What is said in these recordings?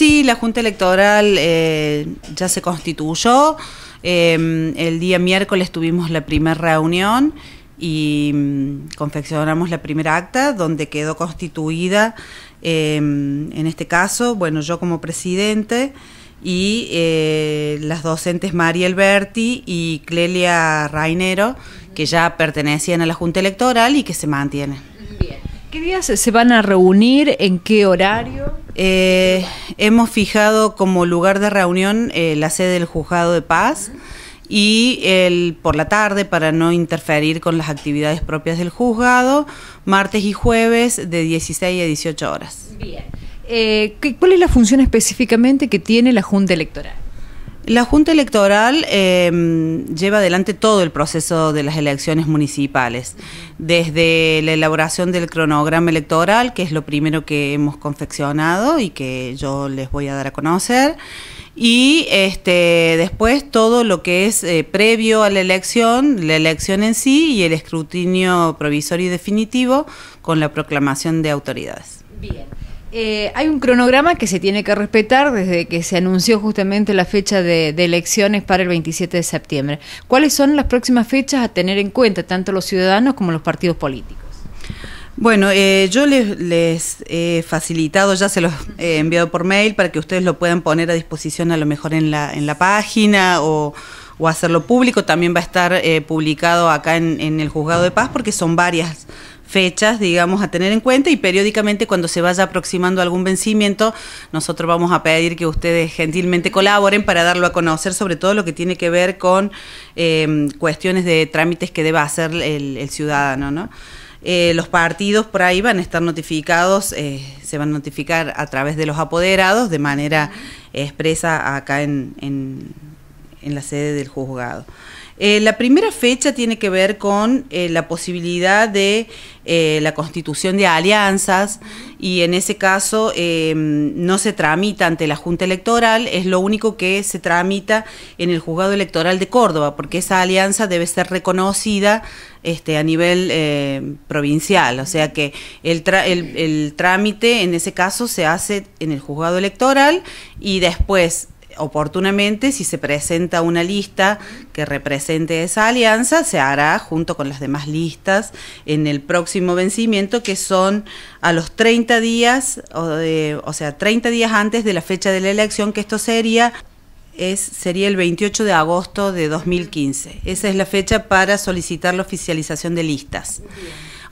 Sí, la Junta Electoral eh, ya se constituyó. Em, el día miércoles tuvimos la primera reunión y mm, confeccionamos la primera acta donde quedó constituida, em, en este caso, bueno, yo como presidente y eh, las docentes María Alberti y Clelia Rainero, que ya pertenecían a la Junta Electoral y que se mantienen. Bien. ¿Qué días se van a reunir? ¿En qué horario? Eh, Hemos fijado como lugar de reunión eh, la sede del Juzgado de Paz y el, por la tarde, para no interferir con las actividades propias del juzgado, martes y jueves de 16 a 18 horas. Bien. Eh, ¿Cuál es la función específicamente que tiene la Junta Electoral? La Junta Electoral em, lleva adelante todo el proceso de las elecciones municipales, desde la elaboración del cronograma electoral, que es lo primero que hemos confeccionado y que yo les voy a dar a conocer, y este, después todo lo que es eh, previo a la elección, la elección en sí y el escrutinio provisorio y definitivo con la proclamación de autoridades. Bien. Eh, hay un cronograma que se tiene que respetar desde que se anunció justamente la fecha de, elecciones para el 27 de septiembre. ¿Cuáles son las próximas fechas a tener en cuenta, tanto los ciudadanos como los partidos políticos? Bueno, eh, yo les, les, he facilitado, ya se los he enviado por mail para que ustedes lo puedan poner a disposición a lo mejor en la, en la página o o hacerlo público. También va a estar eh, publicado acá en, el Juzgado de Paz porque son varias fechas, digamos, a tener en cuenta y periódicamente cuando se vaya aproximando algún vencimiento, nosotros vamos a pedir que ustedes gentilmente colaboren para darlo a conocer, sobre todo lo que tiene que ver con eh, cuestiones de trámites que deba hacer el, ciudadano, eh, los partidos por ahí van a estar notificados, se van a notificar a través de los apoderados de manera expresa acá en, en en la sede del juzgado. Eh, la primera fecha tiene que ver con eh, la posibilidad de eh, la constitución de alianzas y en ese caso em, no se tramita ante la Junta Electoral, es lo único que se tramita en el Juzgado Electoral de Córdoba, porque esa alianza debe ser reconocida este, a nivel provincial, o sea que el trámite en ese caso se hace en el Juzgado Electoral y después oportunamente, si se presenta una lista que represente esa alianza, se hará junto con las demás listas en el próximo vencimiento, que son a los 30 días, o, o sea, 30 días antes de la fecha de la elección, que esto sería es, sería el 28 de agosto de 2015. Esa es la fecha para solicitar la oficialización de listas.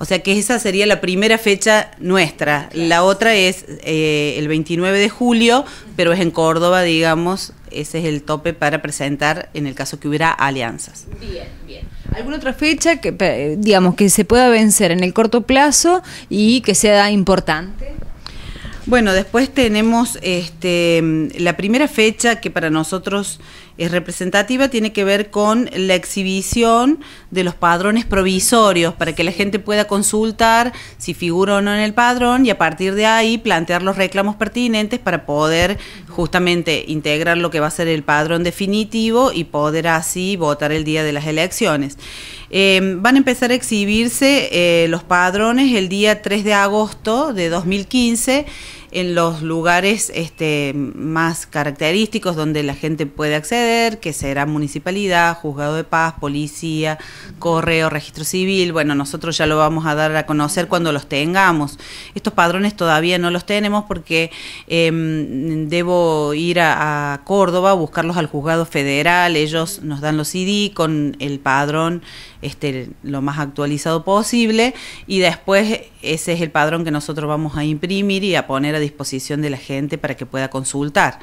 O sea que esa sería la primera fecha nuestra. La otra es eh, el 29 de julio, pero es en Córdoba, digamos, ese es el tope para presentar en el caso que hubiera alianzas. Bien, bien. ¿Alguna otra fecha que, digamos, que se pueda vencer en el corto plazo y que sea importante? Bueno, después tenemos este, la primera fecha que para nosotros es representativa tiene que ver con la exhibición de los padrones provisorios para que la gente pueda consultar si figura o no en el padrón y a partir de ahí plantear los reclamos pertinentes para poder justamente integrar lo que va a ser el padrón definitivo y poder así votar el día de las elecciones. Em, van a empezar a exhibirse eh, los padrones el día 3 de agosto de 2015 en los lugares este, más característicos donde la gente puede acceder, que será municipalidad, juzgado de paz, policía, correo, registro civil. Bueno, nosotros ya lo vamos a dar a conocer cuando los tengamos. Estos padrones todavía no los tenemos porque em, debo ir a, Córdoba a buscarlos al juzgado federal. Ellos nos dan los ID con el padrón este, lo más actualizado posible y después ese es el padrón que nosotros vamos a imprimir y a poner disposición de la gente para que pueda consultar.